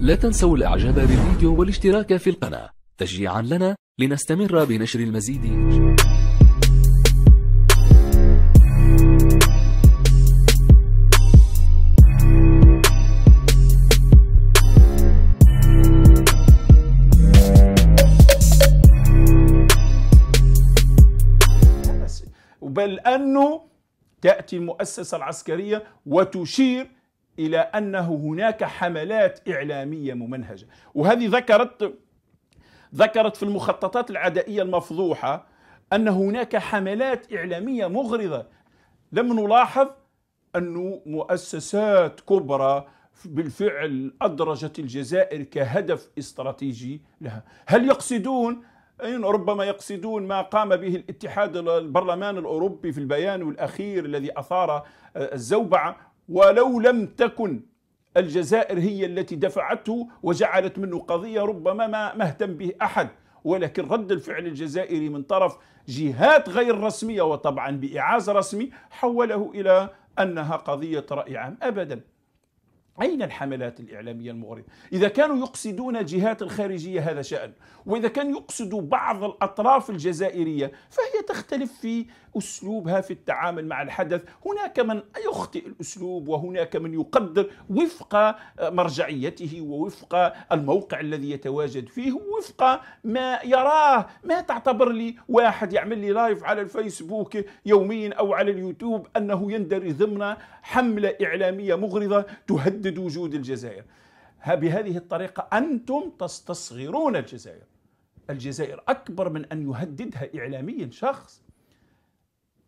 لا تنسوا الإعجاب بالفيديو والاشتراك في القناة تشجيعا لنا لنستمر بنشر المزيد بل أنه تأتي المؤسسة العسكرية وتشير إلى أنه هناك حملات إعلامية ممنهجة وهذه ذكرت ذكرت في المخططات العدائية المفضوحة أن هناك حملات إعلامية مغرضة لم نلاحظ أن مؤسسات كبرى بالفعل أدرجت الجزائر كهدف استراتيجي لها هل يقصدون أين ربما يقصدون ما قام به الاتحاد البرلمان الأوروبي في البيان الأخير الذي أثار الزوبعة ولو لم تكن الجزائر هي التي دفعته وجعلت منه قضية ربما ما مهتم به أحد ولكن رد الفعل الجزائري من طرف جهات غير رسمية وطبعا بإعاز رسمي حوله إلى أنها قضية رأي عام أبدا أين الحملات الإعلامية المغربية؟ إذا كانوا يقصدون جهات الخارجية هذا شأن وإذا كان يقصد بعض الأطراف الجزائرية فهي تختلف في اسلوبها في التعامل مع الحدث هناك من يخطئ الاسلوب وهناك من يقدر وفق مرجعيته ووفق الموقع الذي يتواجد فيه وفق ما يراه ما تعتبر لي واحد يعمل لي لايف على الفيسبوك يوميا او على اليوتيوب انه يندرج ضمن حمله اعلاميه مغرضه تهدد وجود الجزائر بهذه الطريقه انتم تستصغرون الجزائر الجزائر اكبر من ان يهددها اعلاميا شخص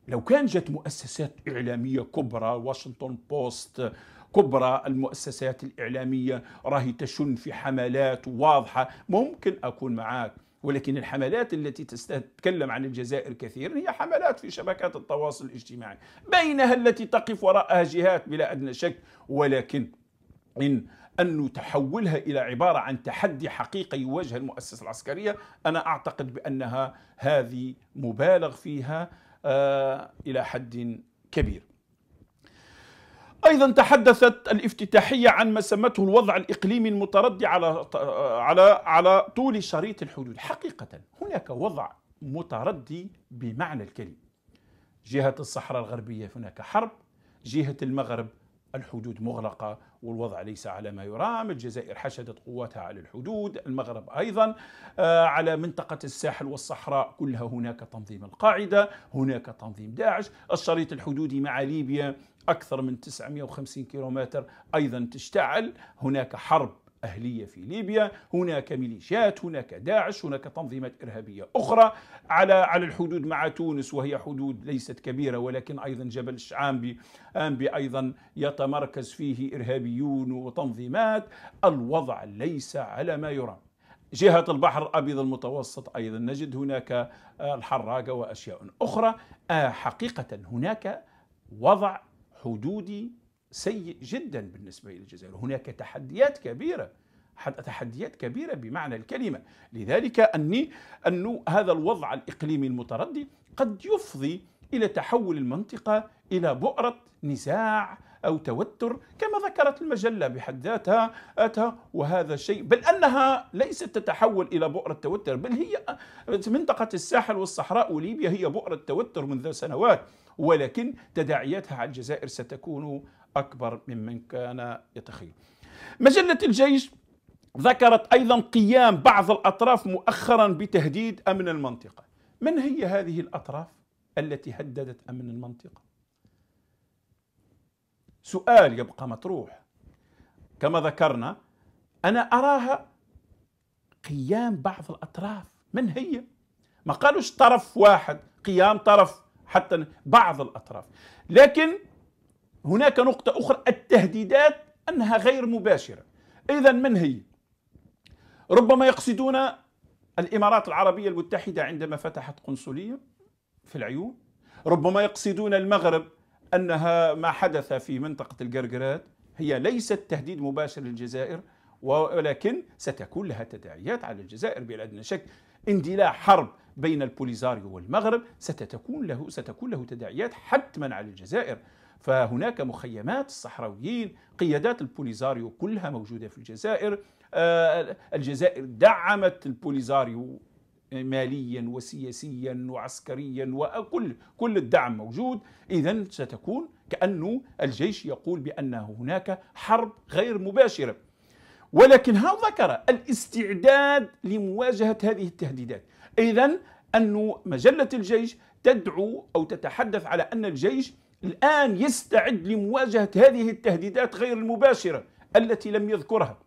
لو كان جت مؤسسات إعلامية كبرى واشنطن بوست كبرى المؤسسات الإعلامية راهي تشن في حملات واضحة ممكن أكون معاك ولكن الحملات التي تتكلم عن الجزائر كثيرا هي حملات في شبكات التواصل الاجتماعي بينها التي تقف وراءها جهات بلا أدنى شك ولكن إن أن تحولها إلى عبارة عن تحدي حقيقي يواجه المؤسسة العسكرية أنا أعتقد بأنها هذه مبالغ فيها آه، إلى حد كبير ايضا تحدثت الافتتاحيه عن ما سمته الوضع الاقليمي المتردي على على على طول شريط الحدود، حقيقه هناك وضع متردي بمعنى الكلمه. جهه الصحراء الغربيه هناك حرب، جهه المغرب الحدود مغلقة والوضع ليس على ما يرام الجزائر حشدت قواتها على الحدود المغرب أيضا آه، على منطقة الساحل والصحراء كلها هناك تنظيم القاعدة هناك تنظيم داعش الشريط الحدودي مع ليبيا أكثر من 950 كيلومتر أيضا تشتعل هناك حرب أهلية في ليبيا هناك ميليشيات هناك داعش هناك تنظيمات إرهابية أخرى على على الحدود مع تونس وهي حدود ليست كبيرة ولكن أيضا جبل الشعامبي أمبي أيضا يتمركز فيه إرهابيون وتنظيمات الوضع ليس على ما يرام جهة البحر الأبيض المتوسط أيضا نجد هناك آه، الحراقة وأشياء أخرى آه، حقيقة هناك وضع حدودي سيء جدا بالنسبة للجزائر هناك تحديات كبيرة تحديات كبيرة بمعنى الكلمة لذلك أني أن هذا الوضع الإقليمي المتردي قد يفضي إلى تحول المنطقة إلى بؤرة نزاع أو توتر كما ذكرت المجلة بحد ذاتها أتى وهذا الشيء بل أنها ليست تتحول إلى بؤرة توتر بل هي منطقة الساحل والصحراء وليبيا هي بؤرة توتر منذ سنوات ولكن تداعياتها على الجزائر ستكون أكبر ممن كان يتخيل مجلة الجيش ذكرت أيضا قيام بعض الأطراف مؤخرا بتهديد أمن المنطقة من هي هذه الأطراف التي هددت أمن المنطقة سؤال يبقى مطروح كما ذكرنا أنا أراها قيام بعض الأطراف من هي ما قالوش طرف واحد قيام طرف حتى بعض الأطراف لكن هناك نقطة أخرى التهديدات أنها غير مباشرة إذا من هي؟ ربما يقصدون الإمارات العربية المتحدة عندما فتحت قنصلية في العيون ربما يقصدون المغرب أنها ما حدث في منطقة القرقرات هي ليست تهديد مباشر للجزائر ولكن ستكون لها تداعيات على الجزائر بلا ادنى شك اندلاع حرب بين البوليزاريو والمغرب ستكون له ستكون له تداعيات حتما على الجزائر فهناك مخيمات الصحراويين قيادات البوليزاريو كلها موجودة في الجزائر آه، الجزائر دعمت البوليزاريو ماليا وسياسيا وعسكريا وكل كل الدعم موجود اذا ستكون كانه الجيش يقول بان هناك حرب غير مباشره ولكن ها ذكر الاستعداد لمواجهه هذه التهديدات اذا أن مجله الجيش تدعو او تتحدث على ان الجيش الآن يستعد لمواجهة هذه التهديدات غير المباشرة التي لم يذكرها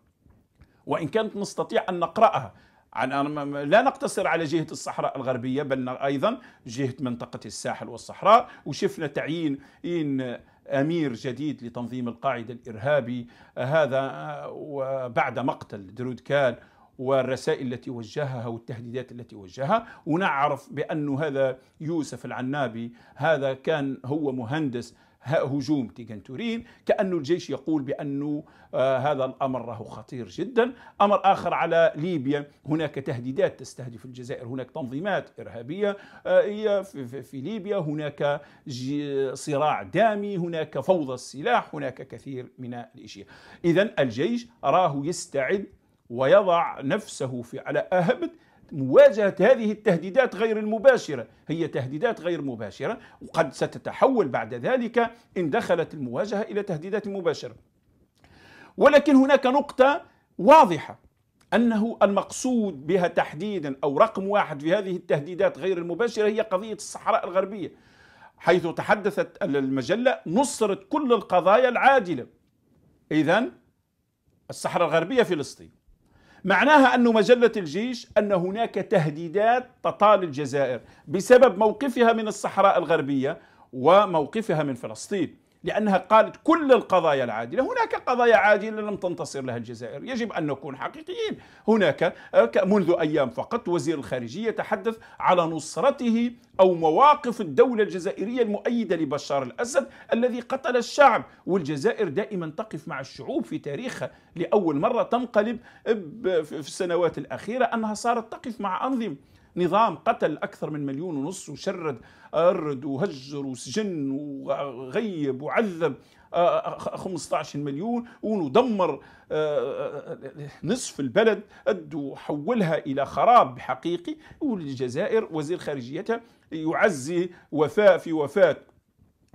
وإن كانت نستطيع أن نقرأها عن لا نقتصر على جهة الصحراء الغربية بل أيضا جهة منطقة الساحل والصحراء وشفنا تعيين إن أمير جديد لتنظيم القاعدة الإرهابي هذا وبعد مقتل درود كان والرسائل التي وجهها والتهديدات التي وجهها ونعرف بأن هذا يوسف العنابي هذا كان هو مهندس هجوم تيغنتورين كأن الجيش يقول بأن آه، هذا الأمر راه خطير جدا أمر آخر على ليبيا هناك تهديدات تستهدف الجزائر هناك تنظيمات إرهابية آه، في ليبيا هناك صراع دامي هناك فوضى السلاح هناك كثير من الأشياء إذا الجيش راه يستعد ويضع نفسه في على أهم مواجهة هذه التهديدات غير المباشرة هي تهديدات غير مباشرة وقد ستتحول بعد ذلك إن دخلت المواجهة إلى تهديدات مباشرة ولكن هناك نقطة واضحة أنه المقصود بها تحديدا أو رقم واحد في هذه التهديدات غير المباشرة هي قضية الصحراء الغربية حيث تحدثت المجلة نصرت كل القضايا العادلة إذا الصحراء الغربية فلسطين معناها أن مجلة الجيش أن هناك تهديدات تطال الجزائر بسبب موقفها من الصحراء الغربية وموقفها من فلسطين لأنها قالت كل القضايا العادلة هناك قضايا عادلة لم تنتصر لها الجزائر يجب أن نكون حقيقيين هناك منذ أيام فقط وزير الخارجية تحدث على نصرته أو مواقف الدولة الجزائرية المؤيدة لبشار الأسد الذي قتل الشعب والجزائر دائما تقف مع الشعوب في تاريخها لأول مرة تنقلب في السنوات الأخيرة أنها صارت تقف مع أنظمة نظام قتل أكثر من مليون ونص وشرد أرد وهجر وسجن وغيب وعذب 15 آه، آه، مليون ودمر آه، نصف البلد أدوا حولها إلى خراب حقيقي والجزائر وزير خارجيتها يعزي وفاء في وفاة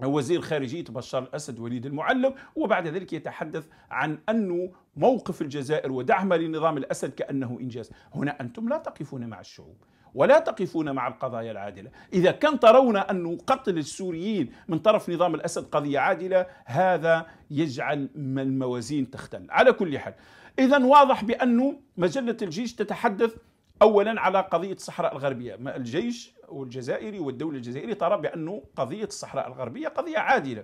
وزير خارجية بشار الأسد وليد المعلم وبعد ذلك يتحدث عن أنه موقف الجزائر ودعمها لنظام الأسد كأنه إنجاز هنا أنتم لا تقفون مع الشعوب ولا تقفون مع القضايا العادلة إذا كان ترون أن قتل السوريين من طرف نظام الأسد قضية عادلة هذا يجعل الموازين تختل على كل حال إذا واضح بأن مجلة الجيش تتحدث أولا على قضية الصحراء الغربية الجيش والجزائري والدولة الجزائرية ترى بأن قضية الصحراء الغربية قضية عادلة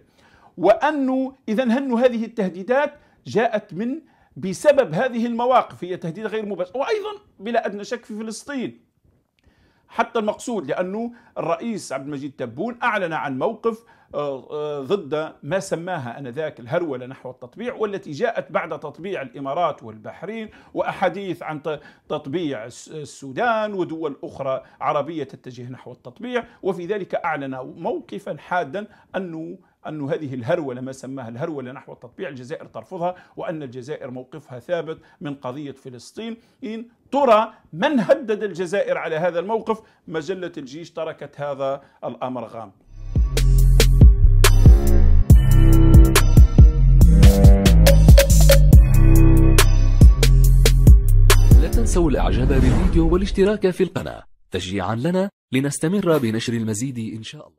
وأنه إذا هذه التهديدات جاءت من بسبب هذه المواقف هي تهديد غير مباشر وأيضا بلا أدنى شك في فلسطين حتى المقصود لأنه الرئيس عبد المجيد تبون أعلن عن موقف آه، آه، ضد ما سماها انذاك الهرولة نحو التطبيع والتي جاءت بعد تطبيع الإمارات والبحرين وأحاديث عن تطبيع السودان ودول أخرى عربية تتجه نحو التطبيع وفي ذلك أعلن موقفا حادا أنه أن هذه الهرولة ما سماها الهرولة نحو التطبيع الجزائر ترفضها وأن الجزائر موقفها ثابت من قضية فلسطين إن ترى من هدد الجزائر على هذا الموقف مجلة الجيش تركت هذا الأمر غام لا تنسوا الإعجاب بالفيديو والاشتراك في القناة تشجيعا لنا لنستمر بنشر المزيد إن شاء الله